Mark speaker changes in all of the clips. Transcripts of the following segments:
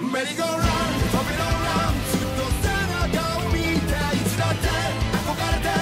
Speaker 1: merry go run.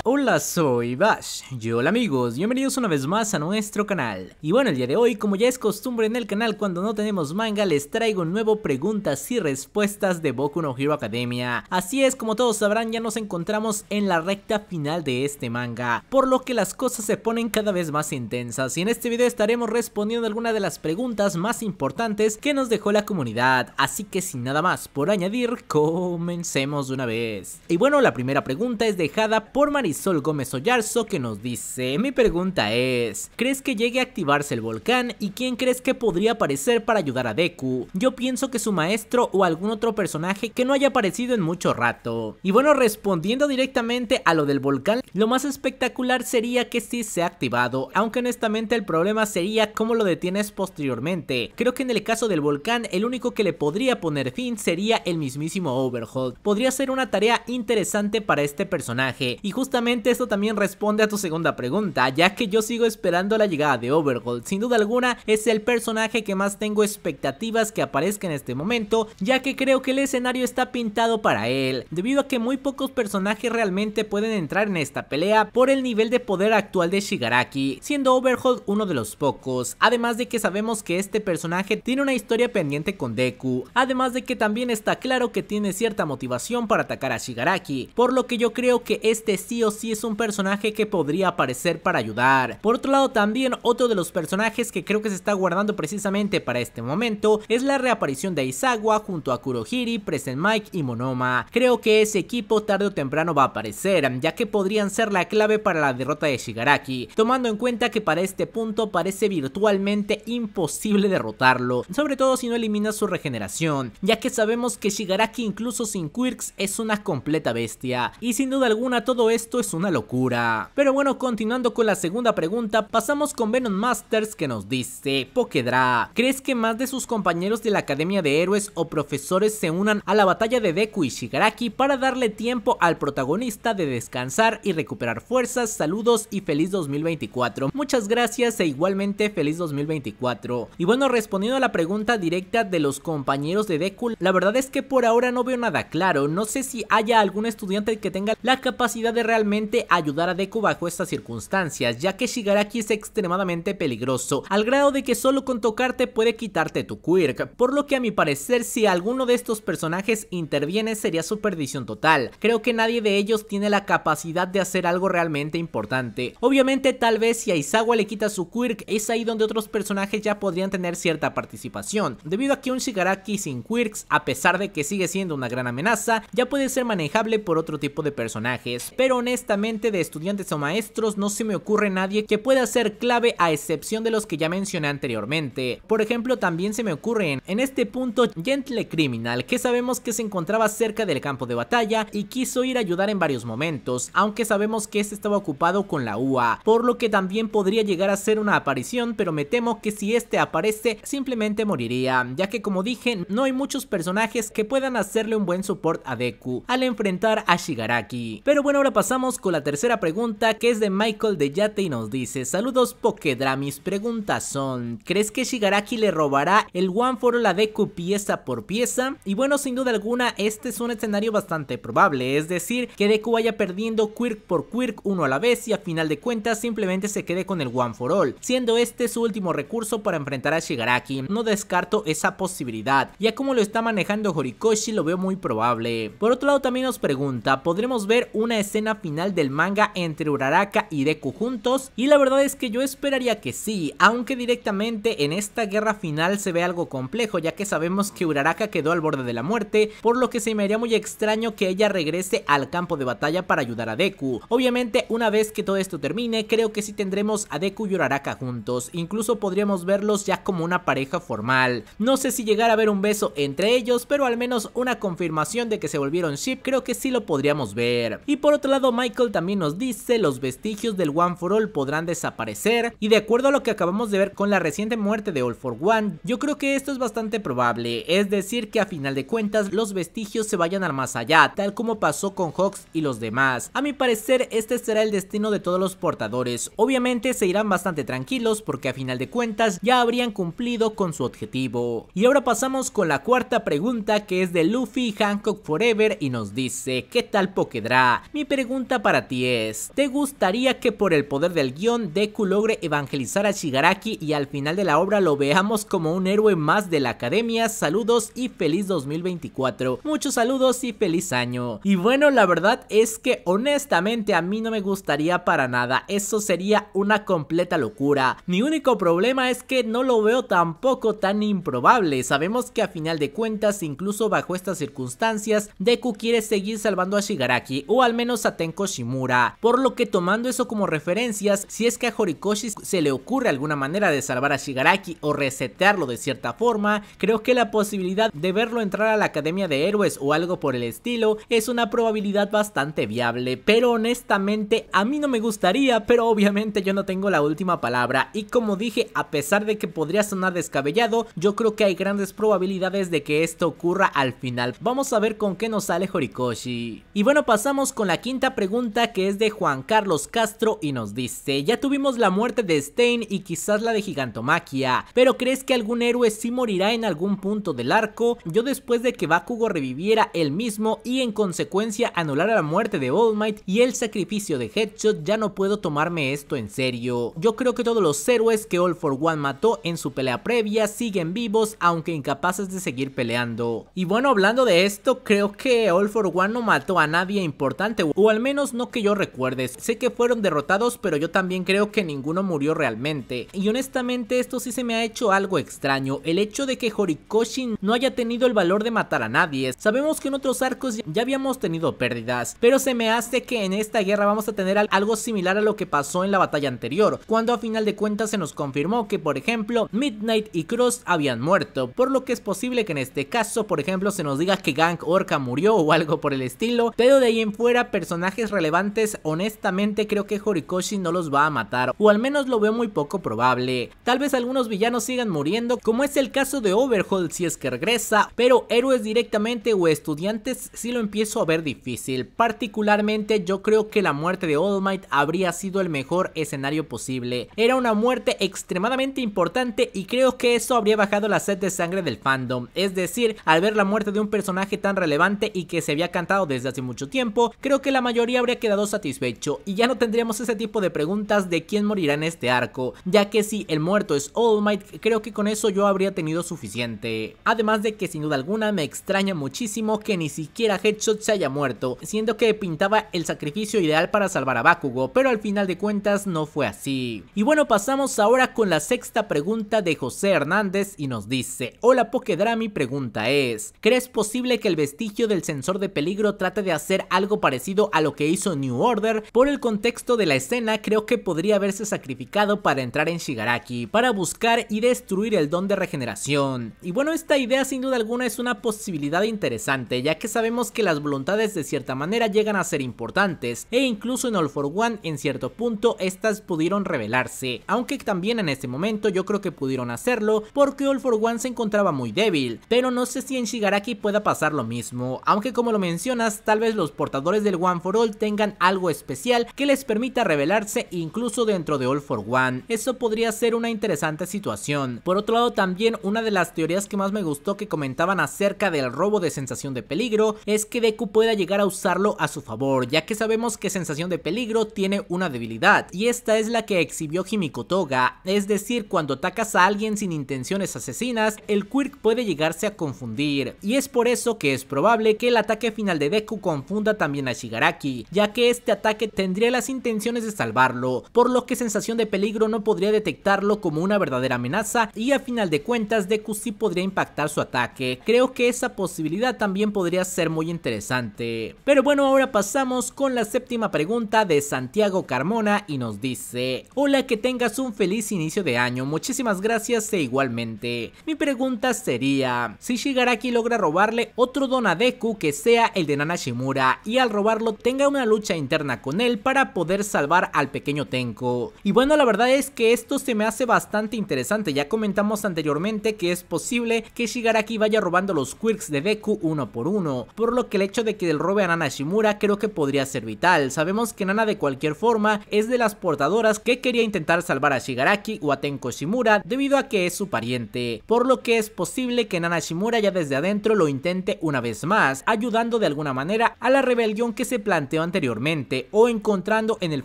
Speaker 1: Hola, soy Bash. Y hola amigos, bienvenidos una vez más a nuestro canal. Y bueno, el día de hoy, como ya es costumbre en el canal cuando no tenemos manga, les traigo un nuevo preguntas y respuestas de Boku no Hero Academia. Así es, como todos sabrán, ya nos encontramos en la recta final de este manga, por lo que las cosas se ponen cada vez más intensas y en este video estaremos respondiendo algunas de las preguntas más importantes que nos dejó la comunidad. Así que sin nada más por añadir, comencemos de una vez. Y bueno, la primera pregunta es dejada por Maris Sol Gómez Ollarzo que nos dice, mi pregunta es, ¿crees que llegue a activarse el volcán y quién crees que podría aparecer para ayudar a Deku? Yo pienso que su maestro o algún otro personaje que no haya aparecido en mucho rato. Y bueno, respondiendo directamente a lo del volcán, lo más espectacular sería que sí se ha activado, aunque honestamente el problema sería cómo lo detienes posteriormente. Creo que en el caso del volcán, el único que le podría poner fin sería el mismísimo Overhaul. Podría ser una tarea interesante para este personaje y justamente esto también responde a tu segunda pregunta, ya que yo sigo esperando la llegada de Overgold. Sin duda alguna es el personaje que más tengo expectativas que aparezca en este momento, ya que creo que el escenario está pintado para él, debido a que muy pocos personajes realmente pueden entrar en esta pelea por el nivel de poder actual de Shigaraki, siendo Overhold uno de los pocos, además de que sabemos que este personaje tiene una historia pendiente con Deku, además de que también está claro que tiene cierta motivación para atacar a Shigaraki, por lo que yo creo que este sí o si es un personaje que podría aparecer para ayudar. Por otro lado también otro de los personajes que creo que se está guardando precisamente para este momento es la reaparición de Isawa junto a Kurohiri, Present Mike y Monoma. Creo que ese equipo tarde o temprano va a aparecer, ya que podrían ser la clave para la derrota de Shigaraki, tomando en cuenta que para este punto parece virtualmente imposible derrotarlo, sobre todo si no elimina su regeneración, ya que sabemos que Shigaraki incluso sin Quirks es una completa bestia, y sin duda alguna todo esto una locura. Pero bueno, continuando con la segunda pregunta, pasamos con Venom Masters que nos dice, Pokedra, ¿crees que más de sus compañeros de la Academia de Héroes o profesores se unan a la batalla de Deku y Shigaraki para darle tiempo al protagonista de descansar y recuperar fuerzas? Saludos y feliz 2024. Muchas gracias e igualmente feliz 2024. Y bueno, respondiendo a la pregunta directa de los compañeros de Deku, la verdad es que por ahora no veo nada claro, no sé si haya algún estudiante que tenga la capacidad de realmente ayudar a Deku bajo estas circunstancias, ya que Shigaraki es extremadamente peligroso, al grado de que solo con tocarte puede quitarte tu quirk, por lo que a mi parecer si alguno de estos personajes interviene sería su perdición total, creo que nadie de ellos tiene la capacidad de hacer algo realmente importante. Obviamente tal vez si a le quita su quirk es ahí donde otros personajes ya podrían tener cierta participación, debido a que un Shigaraki sin quirks, a pesar de que sigue siendo una gran amenaza, ya puede ser manejable por otro tipo de personajes, pero honestamente de estudiantes o maestros no se me ocurre nadie que pueda ser clave a excepción de los que ya mencioné anteriormente. Por ejemplo, también se me ocurren en este punto Gentle Criminal, que sabemos que se encontraba cerca del campo de batalla y quiso ir a ayudar en varios momentos, aunque sabemos que este estaba ocupado con la UA, por lo que también podría llegar a ser una aparición, pero me temo que si este aparece simplemente moriría, ya que como dije, no hay muchos personajes que puedan hacerle un buen soporte a Deku al enfrentar a Shigaraki. Pero bueno, ahora pasamos con la tercera pregunta que es de Michael de Yate y nos dice Saludos Pokedra, mis preguntas son ¿Crees que Shigaraki le robará el One for la Deku pieza por pieza? Y bueno, sin duda alguna este es un escenario bastante probable, es decir, que Deku vaya perdiendo Quirk por Quirk uno a la vez y a final de cuentas simplemente se quede con el One for All, siendo este su último recurso para enfrentar a Shigaraki, no descarto esa posibilidad, ya como lo está manejando Horikoshi lo veo muy probable. Por otro lado también nos pregunta, ¿podremos ver una escena final del manga entre Uraraka y Deku juntos y la verdad es que yo esperaría que sí, aunque directamente en esta guerra final se ve algo complejo ya que sabemos que Uraraka quedó al borde de la muerte, por lo que se me haría muy extraño que ella regrese al campo de batalla para ayudar a Deku. Obviamente una vez que todo esto termine creo que sí tendremos a Deku y Uraraka juntos, incluso podríamos verlos ya como una pareja formal. No sé si llegar a ver un beso entre ellos, pero al menos una confirmación de que se volvieron ship creo que sí lo podríamos ver. Y por otro lado Michael también nos dice los vestigios del One for All podrán desaparecer y de acuerdo a lo que acabamos de ver con la reciente muerte de All for One, yo creo que esto es bastante probable, es decir que a final de cuentas los vestigios se vayan al más allá, tal como pasó con Hawks y los demás. A mi parecer este será el destino de todos los portadores, obviamente se irán bastante tranquilos porque a final de cuentas ya habrían cumplido con su objetivo. Y ahora pasamos con la cuarta pregunta que es de Luffy Hancock Forever y nos dice ¿qué tal Pokedra? Mi pregunta para ti es, ¿te gustaría que por el poder del guión Deku logre evangelizar a Shigaraki y al final de la obra lo veamos como un héroe más de la academia? Saludos y feliz 2024. Muchos saludos y feliz año. Y bueno, la verdad es que honestamente a mí no me gustaría para nada, eso sería una completa locura. Mi único problema es que no lo veo tampoco tan improbable, sabemos que a final de cuentas incluso bajo estas circunstancias Deku quiere seguir salvando a Shigaraki o al menos a Tenko Shimura por lo que tomando eso como referencias, si es que a Horikoshi se le ocurre alguna manera de salvar a Shigaraki o resetearlo de cierta forma, creo que la posibilidad de verlo entrar a la Academia de Héroes o algo por el estilo es una probabilidad bastante viable, pero honestamente a mí no me gustaría, pero obviamente yo no tengo la última palabra y como dije, a pesar de que podría sonar descabellado, yo creo que hay grandes probabilidades de que esto ocurra al final. Vamos a ver con qué nos sale Horikoshi. Y bueno, pasamos con la quinta pregunta que es de Juan Carlos Castro y nos dice, ya tuvimos la muerte de Stain y quizás la de Gigantomaquia, pero ¿crees que algún héroe sí morirá en algún punto del arco? Yo después de que Bakugo reviviera el mismo y en consecuencia anulara la muerte de All Might y el sacrificio de Headshot, ya no puedo tomarme esto en serio. Yo creo que todos los héroes que All For One mató en su pelea previa siguen vivos aunque incapaces de seguir peleando. Y bueno, hablando de esto, creo que All For One no mató a nadie importante o al menos no que yo recuerde. Sé que fueron derrotados, pero yo también creo que ninguno murió realmente. Y honestamente esto sí se me ha hecho algo extraño, el hecho de que Horikoshi no haya tenido el valor de matar a nadie. Sabemos que en otros arcos ya habíamos tenido pérdidas, pero se me hace que en esta guerra vamos a tener algo similar a lo que pasó en la batalla anterior, cuando a final de cuentas se nos confirmó que por ejemplo Midnight y Cross habían muerto, por lo que es posible que en este caso por ejemplo se nos diga que Gang Orca murió o algo por el estilo, pero de ahí en fuera personajes relevantes, honestamente creo que Horikoshi no los va a matar, o al menos lo veo muy poco probable. Tal vez algunos villanos sigan muriendo, como es el caso de Overhaul si es que regresa, pero héroes directamente o estudiantes sí lo empiezo a ver difícil. Particularmente yo creo que la muerte de All Might habría sido el mejor escenario posible. Era una muerte extremadamente importante y creo que eso habría bajado la sed de sangre del fandom. Es decir, al ver la muerte de un personaje tan relevante y que se había cantado desde hace mucho tiempo, creo que la mayoría habría quedado satisfecho y ya no tendríamos ese tipo de preguntas de quién morirá en este arco, ya que si el muerto es All Might, creo que con eso yo habría tenido suficiente. Además de que sin duda alguna me extraña muchísimo que ni siquiera Headshot se haya muerto, siendo que pintaba el sacrificio ideal para salvar a Bakugo, pero al final de cuentas no fue así. Y bueno, pasamos ahora con la sexta pregunta de José Hernández y nos dice, hola Pokedra, mi pregunta es, ¿crees posible que el vestigio del sensor de peligro trate de hacer algo parecido a lo que hizo New Order, por el contexto de la escena creo que podría haberse sacrificado para entrar en Shigaraki, para buscar y destruir el don de regeneración. Y bueno, esta idea sin duda alguna es una posibilidad interesante, ya que sabemos que las voluntades de cierta manera llegan a ser importantes, e incluso en All for One en cierto punto estas pudieron revelarse, aunque también en este momento yo creo que pudieron hacerlo porque All for One se encontraba muy débil, pero no sé si en Shigaraki pueda pasar lo mismo, aunque como lo mencionas, tal vez los portadores del One for All tengan algo especial que les permita revelarse incluso dentro de All for One. Eso podría ser una interesante situación. Por otro lado, también una de las teorías que más me gustó que comentaban acerca del robo de sensación de peligro es que Deku pueda llegar a usarlo a su favor, ya que sabemos que sensación de peligro tiene una debilidad, y esta es la que exhibió Toga, es decir, cuando atacas a alguien sin intenciones asesinas, el Quirk puede llegarse a confundir, y es por eso que es probable que el ataque final de Deku confunda también a Shigaraki, ya que este ataque tendría las intenciones de salvarlo, por lo que sensación de peligro no podría detectarlo como una verdadera amenaza y a final de cuentas Deku sí podría impactar su ataque. Creo que esa posibilidad también podría ser muy interesante. Pero bueno, ahora pasamos con la séptima pregunta de Santiago Carmona y nos dice, hola que tengas un feliz inicio de año, muchísimas gracias e igualmente. Mi pregunta sería, si Shigaraki logra robarle otro don a Deku que sea el de Nana Shimura y al robarlo tenga un una lucha interna con él para poder salvar al pequeño Tenko. Y bueno, la verdad es que esto se me hace bastante interesante, ya comentamos anteriormente que es posible que Shigaraki vaya robando los quirks de Deku uno por uno, por lo que el hecho de que él robe a Nana Shimura creo que podría ser vital. Sabemos que Nana de cualquier forma es de las portadoras que quería intentar salvar a Shigaraki o a Tenko Shimura debido a que es su pariente, por lo que es posible que Nana Shimura ya desde adentro lo intente una vez más, ayudando de alguna manera a la rebelión que se planteó anteriormente o encontrando en el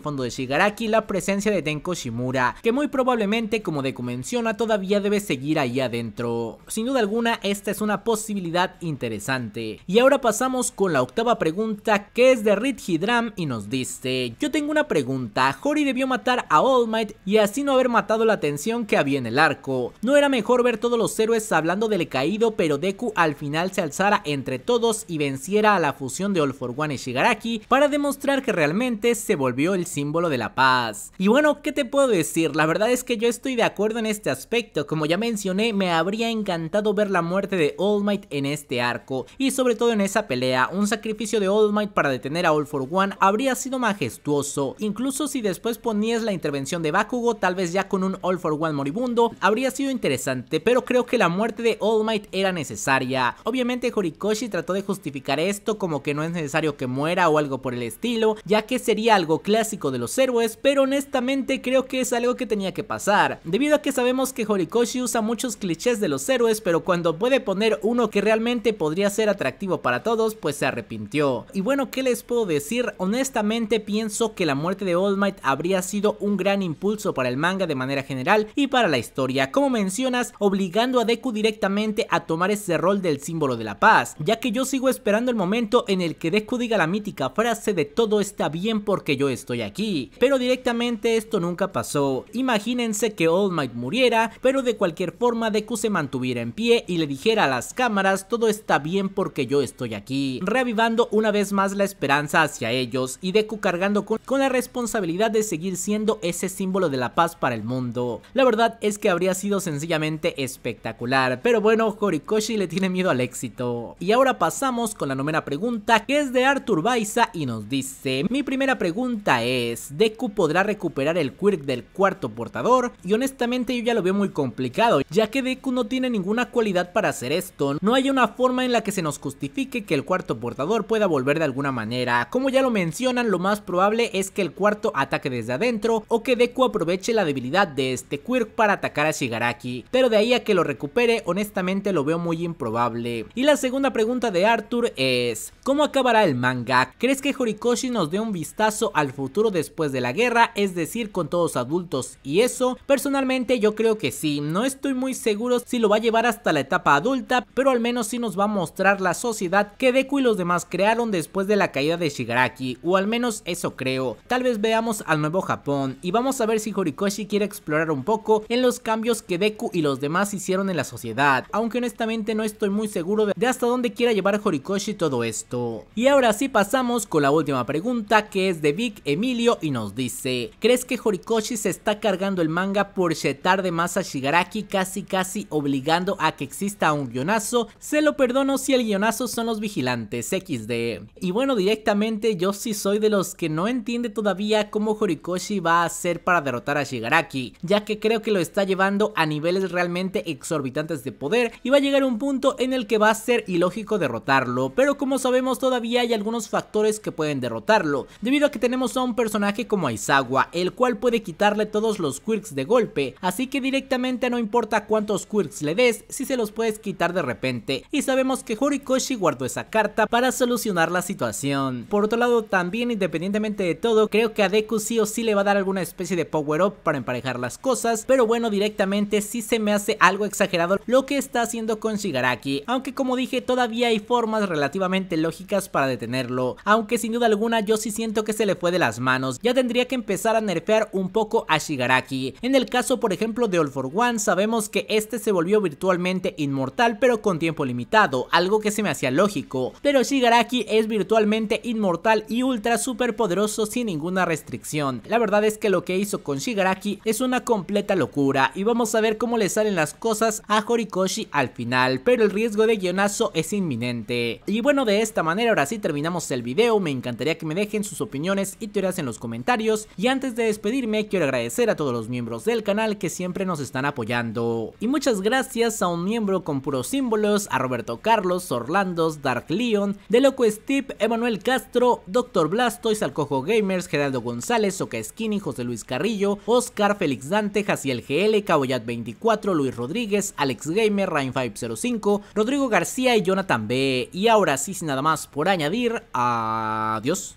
Speaker 1: fondo de Shigaraki la presencia de Denko Shimura, que muy probablemente como Deku menciona todavía debe seguir ahí adentro. Sin duda alguna esta es una posibilidad interesante. Y ahora pasamos con la octava pregunta que es de Rit Hidram y nos dice, yo tengo una pregunta, Hori debió matar a All Might y así no haber matado la tensión que había en el arco. ¿No era mejor ver todos los héroes hablando del caído pero Deku al final se alzara entre todos y venciera a la fusión de All for One y Shigaraki para demostrar que realmente se volvió el símbolo de la paz. Y bueno, ¿qué te puedo decir? La verdad es que yo estoy de acuerdo en este aspecto, como ya mencioné, me habría encantado ver la muerte de All Might en este arco, y sobre todo en esa pelea, un sacrificio de All Might para detener a All For One habría sido majestuoso, incluso si después ponías la intervención de Bakugo, tal vez ya con un All For One moribundo, habría sido interesante, pero creo que la muerte de All Might era necesaria. Obviamente Horikoshi trató de justificar esto como que no es necesario que muera o algo por el estilo, ya que sería algo clásico de los héroes, pero honestamente creo que es algo que tenía que pasar, debido a que sabemos que Horikoshi usa muchos clichés de los héroes, pero cuando puede poner uno que realmente podría ser atractivo para todos, pues se arrepintió. Y bueno, ¿qué les puedo decir? Honestamente pienso que la muerte de All Might habría sido un gran impulso para el manga de manera general y para la historia, como mencionas, obligando a Deku directamente a tomar ese rol del símbolo de la paz, ya que yo sigo esperando el momento en el que Deku diga la mítica frase de todo está bien porque yo estoy aquí. Pero directamente esto nunca pasó. Imagínense que All Might muriera, pero de cualquier forma Deku se mantuviera en pie y le dijera a las cámaras todo está bien porque yo estoy aquí. Reavivando una vez más la esperanza hacia ellos y Deku cargando con, la responsabilidad de seguir siendo ese símbolo de la paz para el mundo. La verdad es que habría sido sencillamente espectacular, pero bueno, Horikoshi le tiene miedo al éxito. Y ahora pasamos con la novena pregunta que es de Arthur Baiza y nos dice, mi primera pregunta es, ¿Deku podrá recuperar el quirk del cuarto portador? Y honestamente yo ya lo veo muy complicado, ya que Deku no tiene ninguna cualidad para hacer esto, no hay una forma en la que se nos justifique que el cuarto portador pueda volver de alguna manera. Como ya lo mencionan, lo más probable es que el cuarto ataque desde adentro o que Deku aproveche la debilidad de este quirk para atacar a Shigaraki, pero de ahí a que lo recupere, honestamente lo veo muy improbable. Y la segunda pregunta de Arthur es, ¿cómo acabará el manga? ¿Crees que Horikoshi nos dé un vistazo al futuro después de la guerra, es decir, con todos adultos y eso, personalmente yo creo que sí, no estoy muy seguro si lo va a llevar hasta la etapa adulta, pero al menos sí nos va a mostrar la sociedad que Deku y los demás crearon después de la caída de Shigaraki, o al menos eso creo. Tal vez veamos al nuevo Japón y vamos a ver si Horikoshi quiere explorar un poco en los cambios que Deku y los demás hicieron en la sociedad, aunque honestamente no estoy muy seguro de hasta dónde quiera llevar Horikoshi todo esto. Y ahora sí pasamos con la última pregunta que es de Vic Emilio y nos dice ¿Crees que Horikoshi se está cargando el manga por shetar de más a Shigaraki casi casi obligando a que exista un guionazo? Se lo perdono si el guionazo son los vigilantes XD. Y bueno directamente yo sí soy de los que no entiende todavía cómo Horikoshi va a hacer para derrotar a Shigaraki ya que creo que lo está llevando a niveles realmente exorbitantes de poder y va a llegar un punto en el que va a ser ilógico derrotarlo pero como sabemos todavía hay algunos factores que pueden derrotarlo, debido a que tenemos a un personaje como Aizawa, el cual puede quitarle todos los quirks de golpe, así que directamente no importa cuántos quirks le des, si se los puedes quitar de repente, y sabemos que Horikoshi guardó esa carta para solucionar la situación. Por otro lado, también independientemente de todo, creo que a Deku sí o sí le va a dar alguna especie de power up para emparejar las cosas, pero bueno, directamente sí se me hace algo exagerado lo que está haciendo con Shigaraki, aunque como dije, todavía hay formas relativamente lógicas para detenerlo, aunque si duda alguna yo sí siento que se le fue de las manos, ya tendría que empezar a nerfear un poco a Shigaraki. En el caso por ejemplo de All For One sabemos que este se volvió virtualmente inmortal pero con tiempo limitado, algo que se me hacía lógico, pero Shigaraki es virtualmente inmortal y ultra super poderoso sin ninguna restricción. La verdad es que lo que hizo con Shigaraki es una completa locura y vamos a ver cómo le salen las cosas a Horikoshi al final, pero el riesgo de guionazo es inminente. Y bueno de esta manera ahora sí terminamos el video, me encantaría que me dejen sus opiniones y teorías en los comentarios. Y antes de despedirme, quiero agradecer a todos los miembros del canal que siempre nos están apoyando. Y muchas gracias a un miembro con puros símbolos, a Roberto Carlos, Orlandos, Dark Leon, De Loco Steve, Emanuel Castro, Doctor Blastoise, Alcojo Gamers, Geraldo González, Soca José Luis Carrillo, Oscar, Félix Dante, Jaciel GL, Caboyat 24, Luis Rodríguez, Alex Gamer, Rain 505, Rodrigo García y Jonathan B. Y ahora sí, sin nada más por añadir, a... Adiós.